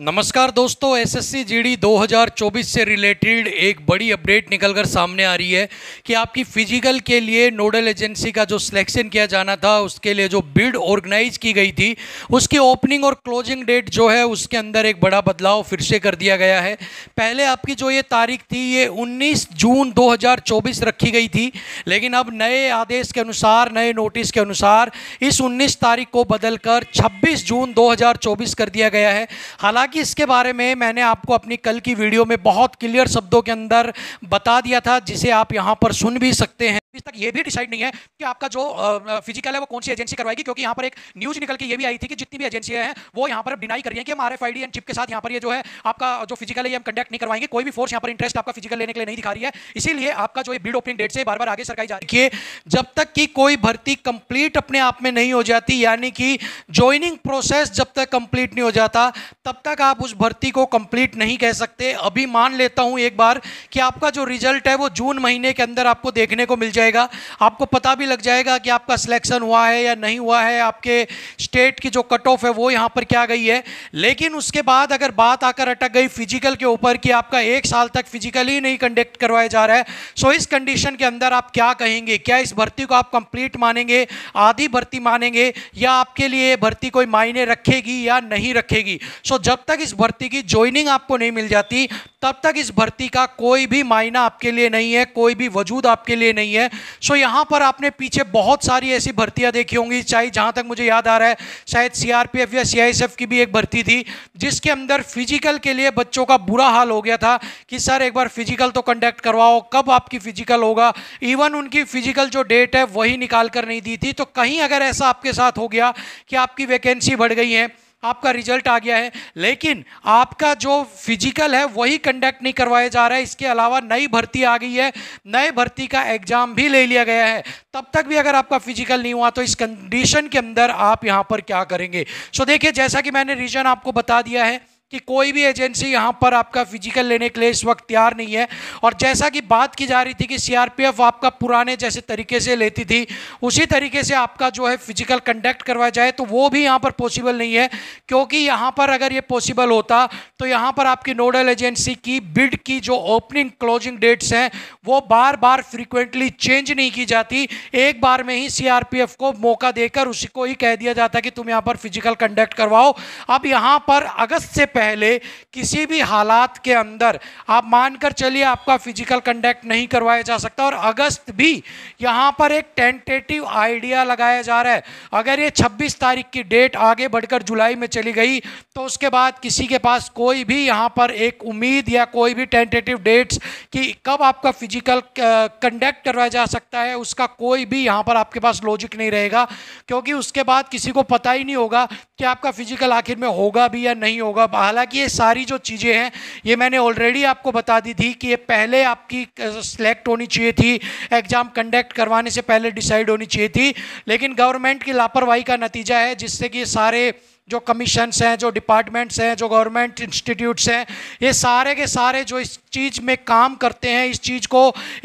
नमस्कार दोस्तों SSC GD 2024 से रिलेटेड एक बड़ी अपडेट निकलकर सामने आ रही है कि आपकी फिजिकल के लिए नोडल एजेंसी का जो सिलेक्शन किया जाना था उसके लिए जो बिड ऑर्गेनाइज की गई थी उसकी ओपनिंग और क्लोजिंग डेट जो है उसके अंदर एक बड़ा बदलाव फिर से कर दिया गया है पहले आपकी जो ये तारीख थी ये उन्नीस जून दो रखी गई थी लेकिन अब नए आदेश के अनुसार नए नोटिस के अनुसार इस उन्नीस तारीख को बदल छब्बीस जून दो कर दिया गया है हालांकि हालांकि इसके बारे में मैंने आपको अपनी कल की वीडियो में बहुत क्लियर शब्दों के अंदर बता दिया था जिसे आप यहां पर सुन भी सकते हैं अभी तक ये भी डिसाइड नहीं है कि आपका जो फिजिकल है वो कौन सी एजेंसी करवाएगी क्योंकि यहाँ पर एक न्यूज निकल के ये भी आई थी कि जितनी भी एजेंसियां हैं वो यहाँ पर डिनाई कर रही हैं कि हम R F I and chip के साथ यहाँ पर ये जो है आपका जो फिजिकल है ये हम कंडक्ट नहीं करवाएंगे कोई भी फोर्स यहाँ पर इंटरेस्ट आपका फिजिकल लेने के लिए नहीं दिखा रही है इसीलिए आपका जो बिड ओपनिंग डेट से बार बार आगे सरकारी जा रही है जब तक कि कोई भर्ती कंप्लीट अपने आप में नहीं हो जाती यानी कि ज्वाइनिंग प्रोसेस जब तक कंप्लीट नहीं हो जाता तब तक आप उस भर्ती को कंप्लीट नहीं कह सकते अभी मान लेता हूँ एक बार कि आपका जो रिजल्ट है वो जून महीने के अंदर आपको देखने को मिल जाए जाएगा आपको पता भी लग जाएगा कि आपका सिलेक्शन हुआ है या नहीं हुआ है आपके स्टेट की जो कट ऑफ है वो यहाँ पर क्या गई है लेकिन उसके बाद अगर बात आकर अटक गई फिजिकल के ऊपर कि आपका एक साल तक फिजिकल ही नहीं कंडक्ट करवाया जा रहा है सो इस कंडीशन के अंदर आप क्या कहेंगे क्या इस भर्ती को आप कंप्लीट मानेंगे आधी भर्ती मानेंगे या आपके लिए भर्ती कोई मायने रखेगी या नहीं रखेगी सो जब तक इस भर्ती की ज्वाइनिंग आपको नहीं मिल जाती तब तक इस भर्ती का कोई भी मायना आपके लिए नहीं है कोई भी वजूद आपके लिए नहीं है हैं सो यहाँ पर आपने पीछे बहुत सारी ऐसी भर्तियाँ देखी होंगी चाहे जहाँ तक मुझे याद आ रहा है शायद सीआरपीएफ या सीआईएसएफ की भी एक भर्ती थी जिसके अंदर फिजिकल के लिए बच्चों का बुरा हाल हो गया था कि सर एक बार फिजिकल तो कंडक्ट करवाओ कब आपकी फिजिकल होगा इवन उनकी फिजिकल जो डेट है वही निकाल कर नहीं दी थी तो कहीं अगर ऐसा आपके साथ हो गया कि आपकी वैकेंसी बढ़ गई है आपका रिजल्ट आ गया है लेकिन आपका जो फिजिकल है वही कंडक्ट नहीं करवाया जा रहा है इसके अलावा नई भर्ती आ गई है नए भर्ती का एग्जाम भी ले लिया गया है तब तक भी अगर आपका फिजिकल नहीं हुआ तो इस कंडीशन के अंदर आप यहाँ पर क्या करेंगे सो देखिए जैसा कि मैंने रीजन आपको बता दिया है कि कोई भी एजेंसी यहाँ पर आपका फिजिकल लेने के लिए इस वक्त तैयार नहीं है और जैसा कि बात की जा रही थी कि सीआरपीएफ आपका पुराने जैसे तरीके से लेती थी उसी तरीके से आपका जो है फिजिकल कंडक्ट करवाया जाए तो वो भी यहाँ पर पॉसिबल नहीं है क्योंकि यहाँ पर अगर ये पॉसिबल होता तो यहाँ पर आपकी नोडल एजेंसी की बिड की जो ओपनिंग क्लोजिंग डेट्स हैं वो बार बार फ्रिक्वेंटली चेंज नहीं की जाती एक बार में ही सी को मौका देकर उसी को ही कह दिया जाता कि तुम यहाँ पर फिजिकल कंडक्ट करवाओ अब यहाँ पर अगस्त से पहले किसी भी हालात के अंदर आप मानकर चलिए आपका फिजिकल कंडक्ट नहीं करवाया जा सकता और अगस्त भी यहाँ पर एक टेंटेटिव आइडिया लगाया जा रहा है अगर ये 26 तारीख की डेट आगे बढ़कर जुलाई में चली गई तो उसके बाद किसी के पास कोई भी यहाँ पर एक उम्मीद या कोई भी टेंटेटिव डेट्स कि कब आपका फिजिकल कंडक्ट करवाया जा सकता है उसका कोई भी यहाँ पर आपके पास लॉजिक नहीं रहेगा क्योंकि उसके बाद किसी को पता ही नहीं होगा कि आपका फिजिकल आखिर में होगा भी या नहीं होगा हालांकि ये सारी जो चीज़ें हैं ये मैंने ऑलरेडी आपको बता दी थी कि ये पहले आपकी सिलेक्ट होनी चाहिए थी एग्ज़ाम कंडक्ट करवाने से पहले डिसाइड होनी चाहिए थी लेकिन गवर्नमेंट की लापरवाही का नतीजा है जिससे कि सारे जो कमीशन्स हैं जो डिपार्टमेंट्स हैं जो गवर्नमेंट इंस्टीट्यूट्स हैं ये सारे के सारे जो इस चीज़ में काम करते हैं इस चीज़ को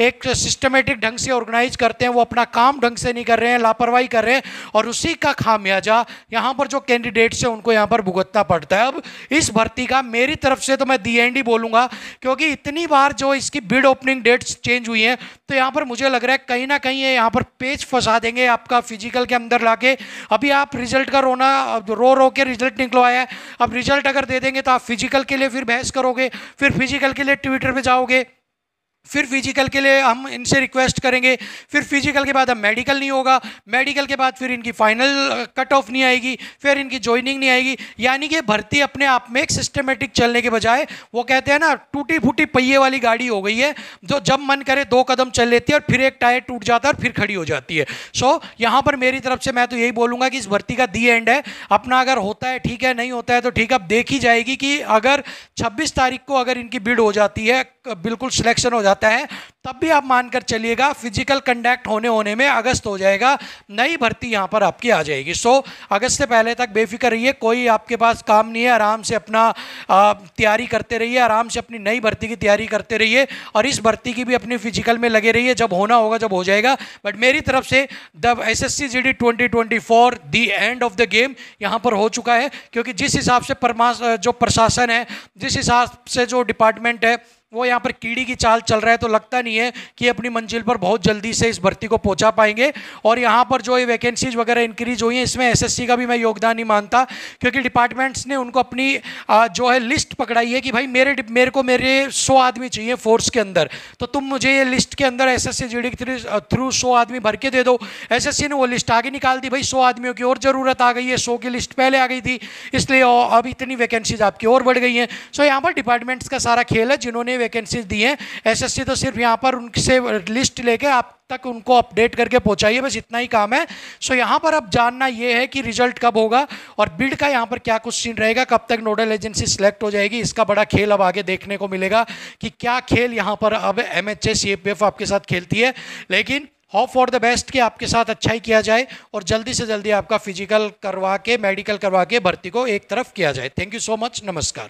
एक सिस्टमेटिक ढंग से ऑर्गेनाइज करते हैं वो अपना काम ढंग से नहीं कर रहे हैं लापरवाही कर रहे हैं और उसी का खामियाजा यहाँ पर जो कैंडिडेट्स हैं उनको यहाँ पर भुगतना पड़ता है अब इस भर्ती का मेरी तरफ से तो मैं दी एंड ही बोलूँगा क्योंकि इतनी बार जो इसकी बिड ओपनिंग डेट्स चेंज हुई हैं तो यहाँ पर मुझे लग रहा है कहीं ना कहीं ये यहाँ पर पेज फंसा देंगे आपका फिजिकल के अंदर ला अभी आप रिजल्ट का रोना रो रो होकर रिजल्ट निकलवाया है अब रिजल्ट अगर दे देंगे तो आप फिजिकल के लिए फिर बहस करोगे फिर फिजिकल के लिए ट्विटर पर जाओगे फिर फिजिकल के लिए हम इनसे रिक्वेस्ट करेंगे फिर फिजिकल के बाद अब मेडिकल नहीं होगा मेडिकल के बाद फिर इनकी फाइनल कट ऑफ नहीं आएगी फिर इनकी ज्वाइनिंग नहीं आएगी यानी कि भर्ती अपने आप में एक सिस्टमेटिक चलने के बजाय वो कहते हैं ना टूटी फूटी पहिए वाली गाड़ी हो गई है जो जब मन करे दो कदम चल लेती है और फिर एक टायर टूट जाता है और फिर खड़ी हो जाती है सो so, यहाँ पर मेरी तरफ से मैं तो यही बोलूँगा कि इस भर्ती का दी एंड है अपना अगर होता है ठीक है नहीं होता है तो ठीक अब देखी जाएगी कि अगर छब्बीस तारीख को अगर इनकी भीड़ हो जाती है बिल्कुल सिलेक्शन हो जाता है तब भी आप मानकर चलिएगा फिजिकल कंडक्ट होने होने में अगस्त हो जाएगा नई भर्ती यहाँ पर आपकी आ जाएगी सो अगस्त से पहले तक बेफिक्र रहिए कोई आपके पास काम नहीं है आराम से अपना तैयारी करते रहिए आराम से अपनी नई भर्ती की तैयारी करते रहिए और इस भर्ती की भी अपनी फिजिकल में लगे रहिए जब होना होगा जब हो जाएगा बट मेरी तरफ से the S S C G D twenty twenty four the end of the game यहाँ पर हो चुका है क्योंकि जिस हिसाब से जो प्रशासन है जिस हिसाब से जो डिपार्टमेंट है वो यहाँ पर कीड़ी की चाल चल रहा है तो लगता नहीं है कि अपनी मंजिल पर बहुत जल्दी से इस भर्ती को पहुँचा पाएंगे और यहाँ पर जो ये वैकेंसीज वगैरह इंक्रीज हुई हैं इसमें एसएससी का भी मैं योगदान नहीं मानता क्योंकि डिपार्टमेंट्स ने उनको अपनी जो है लिस्ट पकड़ाई है कि भाई मेरे मेरे को मेरे सौ आदमी चाहिए फोर्स के अंदर तो तुम मुझे ये लिस्ट के अंदर एस एस थ्रू सौ आदमी भर के दे दो एस ने वो लिस्ट आगे निकाल दी भाई सौ आदमियों की और ज़रूरत आ गई है सौ की लिस्ट पहले आ गई थी इसलिए अब इतनी वैकेंसीज आपकी और बढ़ गई हैं सो यहाँ पर डिपार्टमेंट्स का सारा खेल है जिन्होंने वैकेंसीज दी हैं एसएससी तो सिर्फ यहाँ पर उनसे लिस्ट लेके आप तक उनको अपडेट करके पहुँचाइए बस इतना ही काम है सो यहाँ पर अब जानना ये है कि रिजल्ट कब होगा और बिड का यहाँ पर क्या कुछ सीन रहेगा कब तक नोडल एजेंसी सिलेक्ट हो जाएगी इसका बड़ा खेल अब आगे देखने को मिलेगा कि क्या खेल यहाँ पर अब एम एच आपके साथ खेलती है लेकिन होप फॉर द बेस्ट कि आपके साथ अच्छा ही किया जाए और जल्दी से जल्दी आपका फिजिकल करवा के मेडिकल करवा के भर्ती को एक तरफ किया जाए थैंक यू सो मच नमस्कार